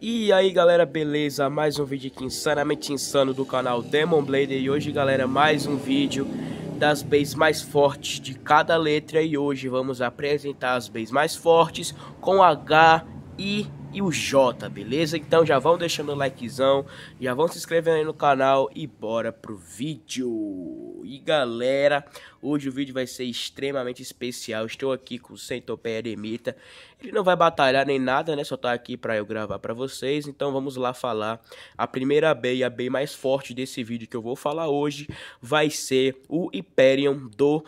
E aí galera, beleza? Mais um vídeo aqui insanamente insano do canal Demon Blader E hoje galera, mais um vídeo das bases mais fortes de cada letra E hoje vamos apresentar as bases mais fortes com H, I e o J, beleza? Então já vão deixando o likezão, já vão se inscrevendo aí no canal e bora pro vídeo! E galera, hoje o vídeo vai ser extremamente especial, estou aqui com o Centopeia Demita, ele não vai batalhar nem nada, né? Só tá aqui pra eu gravar pra vocês, então vamos lá falar. A primeira B e a B mais forte desse vídeo que eu vou falar hoje vai ser o Hyperion do...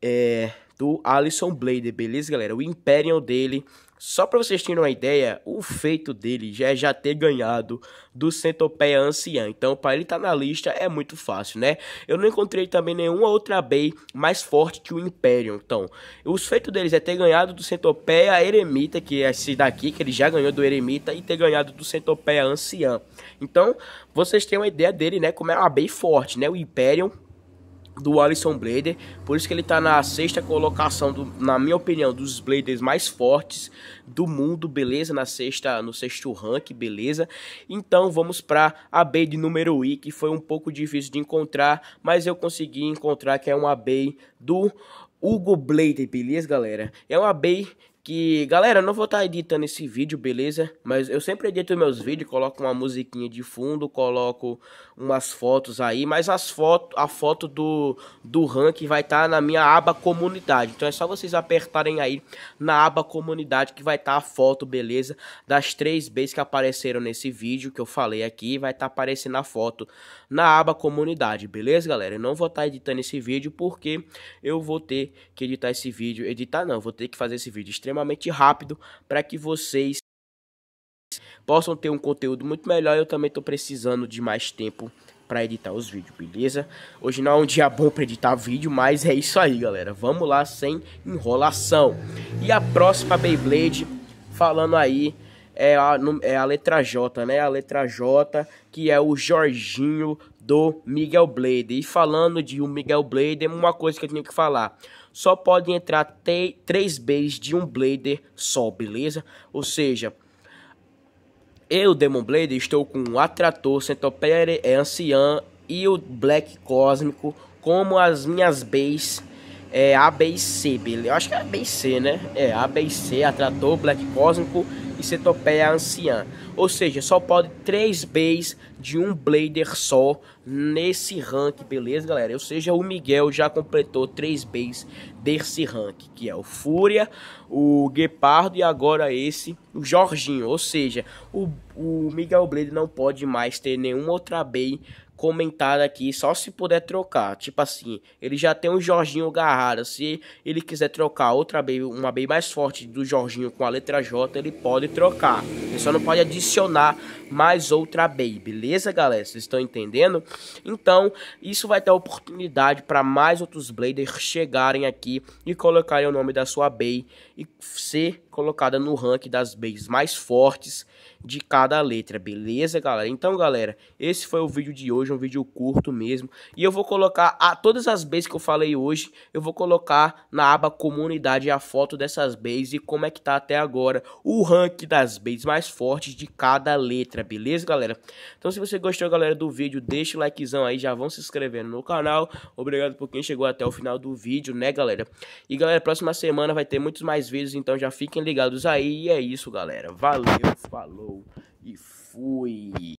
É do Alisson Blader, beleza, galera? O Imperial dele, só para vocês terem uma ideia, o feito dele já é já ter ganhado do Centopeia Anciã. Então, para ele estar tá na lista é muito fácil, né? Eu não encontrei também nenhuma outra Bay mais forte que o Imperium. Então, os feitos deles é ter ganhado do Centopeia Eremita, que é esse daqui, que ele já ganhou do Eremita, e ter ganhado do Centopeia Anciã. Então, vocês têm uma ideia dele, né? Como é uma Bay forte, né? O Imperium do Alisson Blader, por isso que ele está na sexta colocação, do, na minha opinião, dos Bladers mais fortes do mundo, beleza? Na sexta, no sexto rank, beleza? Então vamos para a Bay de número I, que foi um pouco difícil de encontrar, mas eu consegui encontrar que é uma Bay do Hugo Blader, beleza, galera? É uma Bay que, galera, eu não vou estar tá editando esse vídeo, beleza? Mas eu sempre edito meus vídeos, coloco uma musiquinha de fundo, coloco umas fotos aí, mas as foto, a foto do, do ranking vai estar tá na minha aba comunidade. Então é só vocês apertarem aí na aba comunidade que vai estar tá a foto, beleza? Das três Bs que apareceram nesse vídeo que eu falei aqui, vai estar tá aparecendo a foto na aba comunidade, beleza, galera? Eu não vou estar tá editando esse vídeo porque eu vou ter que editar esse vídeo, editar não, vou ter que fazer esse vídeo extremamente extremamente rápido para que vocês possam ter um conteúdo muito melhor. Eu também estou precisando de mais tempo para editar os vídeos, beleza? Hoje não é um dia bom para editar vídeo, mas é isso aí, galera. Vamos lá sem enrolação. E a próxima Beyblade falando aí é a, é a letra J, né? A letra J, que é o Jorginho do Miguel Blade. E falando de um Miguel Blade, é uma coisa que eu tinha que falar. Só podem entrar três Bs de um Blader só, beleza? Ou seja, eu, Demon Blade, estou com o Atrator, Centopeia é Anciã e o Black Cósmico como as minhas Bs é, A, B C, beleza? Eu acho que é ABC, B C, né? É, A, B C, Atrator, Black Cósmico Cetopeia anciã. Ou seja, só pode três Bs de um Blader só nesse rank, beleza, galera? Ou seja, o Miguel já completou três Bs desse rank, que é o Fúria, o Guepardo e agora esse, o Jorginho. Ou seja, o, o Miguel Blader não pode mais ter nenhuma outra Bay comentar aqui, só se puder trocar. Tipo assim, ele já tem um Jorginho garrado Se ele quiser trocar outra B, uma B mais forte do Jorginho com a letra J, ele pode trocar. Ele só não pode adicionar mais outra B, beleza, galera? Vocês estão entendendo? Então, isso vai ter oportunidade para mais outros Bladers chegarem aqui e colocarem o nome da sua B e ser colocada no rank das bays mais fortes de cada letra, beleza, galera? Então, galera, esse foi o vídeo de hoje hoje, é um vídeo curto mesmo. E eu vou colocar a, todas as bases que eu falei hoje, eu vou colocar na aba comunidade a foto dessas bases e como é que tá até agora o rank das bases mais fortes de cada letra, beleza, galera? Então se você gostou, galera, do vídeo, deixa o likezão aí, já vão se inscrevendo no canal. Obrigado por quem chegou até o final do vídeo, né, galera? E galera, próxima semana vai ter muitos mais vídeos, então já fiquem ligados aí. E é isso, galera. Valeu, falou e fui.